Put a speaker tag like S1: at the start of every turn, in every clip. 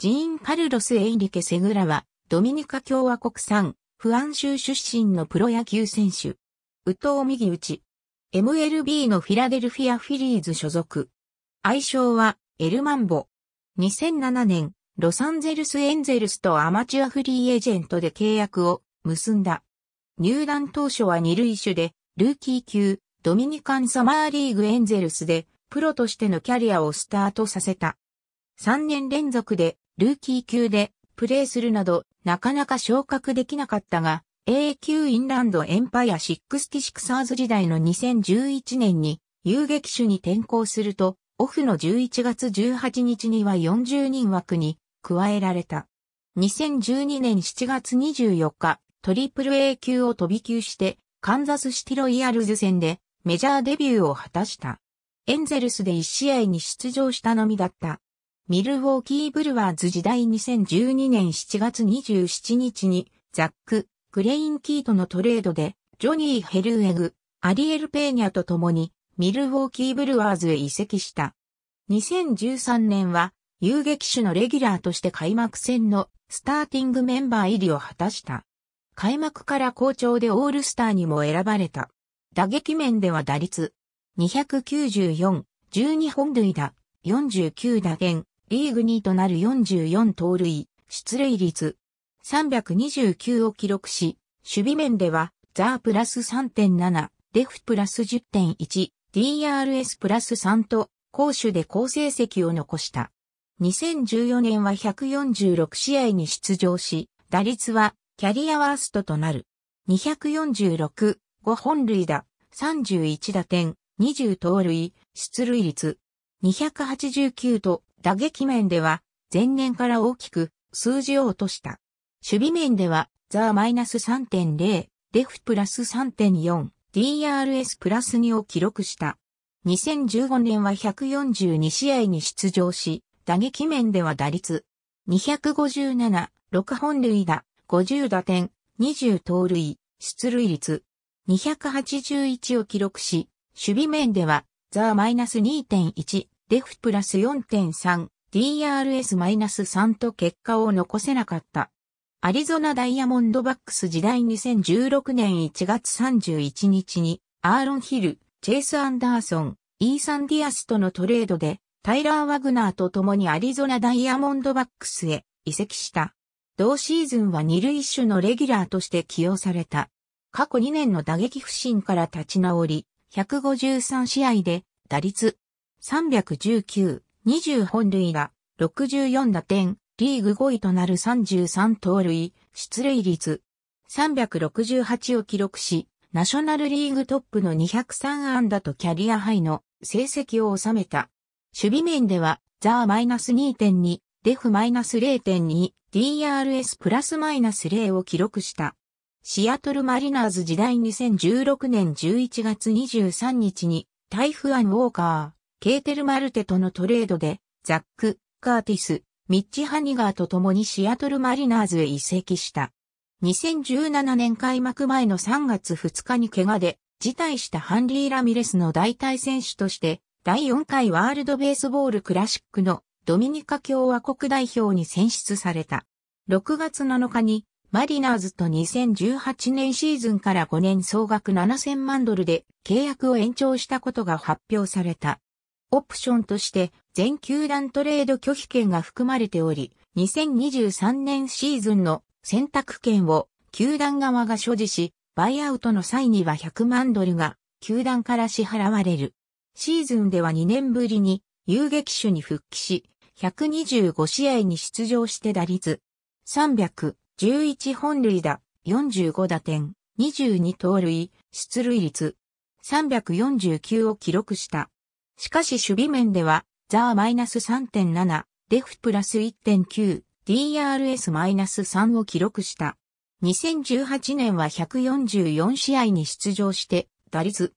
S1: ジーン・カルロス・エイリケ・セグラは、ドミニカ共和国産、不安州出身のプロ野球選手。宇藤右打ち。MLB のフィラデルフィアフィリーズ所属。愛称は、エルマンボ。2007年、ロサンゼルスエンゼルスとアマチュアフリーエージェントで契約を結んだ。入団当初は二塁手で、ルーキー級、ドミニカンサマーリーグエンゼルスで、プロとしてのキャリアをスタートさせた。3年連続でルーキー級でプレーするなど、なかなか昇格できなかったが、A 級インランドエンパイア66シクサーズ時代の2011年に遊撃手に転向すると、オフの11月18日には40人枠に加えられた。2012年7月24日、トリプル A 級を飛び級して、カンザスシティロイヤルズ戦でメジャーデビューを果たした。エンゼルスで1試合に出場したのみだった。ミルウォーキーブルワーズ時代2012年7月27日に、ザック、グレインキートのトレードで、ジョニー・ヘルエグ、アリエル・ペーニャと共に、ミルウォーキーブルワーズへ移籍した。2013年は、遊撃手のレギュラーとして開幕戦のスターティングメンバー入りを果たした。開幕から好調でオールスターにも選ばれた。打撃面では打率294、12本塁打、49打点、リーグ2位となる44盗塁、出塁率329を記録し、守備面ではザープラス3.7、デフプラス10.1、DRS プラス3と、攻守で好成績を残した。2014年は146試合に出場し、打率はキャリアワーストとなる。246、5本塁打、31打点、20盗塁、出塁率。289と打撃面では前年から大きく数字を落とした。守備面ではザーマイナス3.0、レフプラス3.4、DRS プラス2を記録した。2015年は142試合に出場し、打撃面では打率257、6本塁打、50打点、20盗塁、出塁率281を記録し、守備面ではザーマイナス2.1、デフプラス 4.3DRS-3 と結果を残せなかった。アリゾナダイヤモンドバックス時代2016年1月31日にアーロン・ヒル、チェイス・アンダーソン、イーサン・ディアスとのトレードでタイラー・ワグナーと共にアリゾナダイヤモンドバックスへ移籍した。同シーズンは二塁手のレギュラーとして起用された。過去2年の打撃不振から立ち直り、153試合で打率319、20本塁打、64打点、リーグ5位となる33盗塁、出塁率368を記録し、ナショナルリーグトップの203安打とキャリアハイの成績を収めた。守備面では、ザーマイナス2.2、デフマイナス0.2、DRS プラスマイナス0を記録した。シアトルマリナーズ時代2016年11月23日に、タイフアン・ウォーカー。ケーテル・マルテとのトレードで、ザック、カーティス、ミッチ・ハニガーと共にシアトル・マリナーズへ移籍した。2017年開幕前の3月2日に怪我で辞退したハンリー・ラミレスの代替選手として、第4回ワールドベースボールクラシックのドミニカ共和国代表に選出された。6月7日にマリナーズと2018年シーズンから5年総額7000万ドルで契約を延長したことが発表された。オプションとして全球団トレード拒否権が含まれており、2023年シーズンの選択権を球団側が所持し、バイアウトの際には100万ドルが球団から支払われる。シーズンでは2年ぶりに遊撃手に復帰し、125試合に出場して打率311本塁打、45打点、22盗塁、出塁率349を記録した。しかし守備面では、ザー -3.7、デフプラス1.9、DRS マイナス3を記録した。2018年は144試合に出場して、打率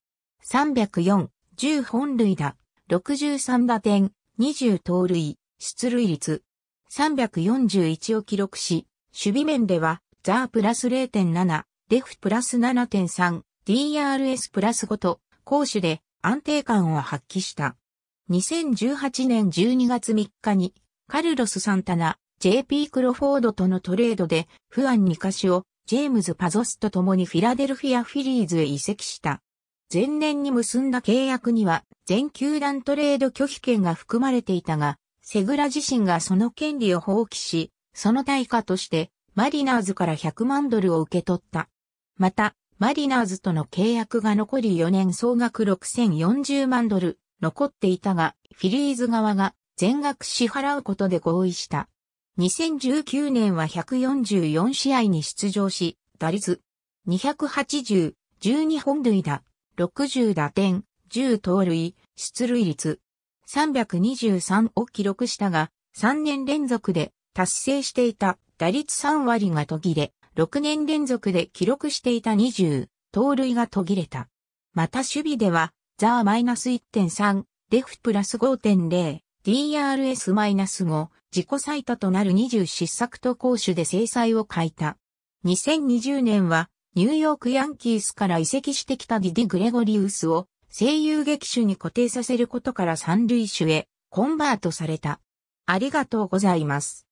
S1: 304、10本塁打、63打点、20盗塁、出塁率341を記録し、守備面では、ザープラス0.7、デフプラス7.3、DRS プラス5と、攻守で安定感を発揮した。2018年12月3日に、カルロス・サンタナ、JP クロフォードとのトレードで、フアン・ニカシオ、ジェームズ・パゾスと共にフィラデルフィア・フィリーズへ移籍した。前年に結んだ契約には、全球団トレード拒否権が含まれていたが、セグラ自身がその権利を放棄し、その対価として、マリナーズから100万ドルを受け取った。また、マリナーズとの契約が残り4年総額6040万ドル残っていたが、フィリーズ側が全額支払うことで合意した。2019年は144試合に出場し、打率280、12本塁打、60打点、10盗塁、出塁率323を記録したが、3年連続で達成していた打率3割が途切れ、6年連続で記録していた20、盗塁が途切れた。また守備では、ザーマイナス1.3、デフプラス5.0、DRS マイナス5、自己最多となる20失策と攻守で制裁を欠いた。2020年は、ニューヨークヤンキースから移籍してきたディディ・グレゴリウスを声優劇種に固定させることから三塁手へコンバートされた。ありがとうございます。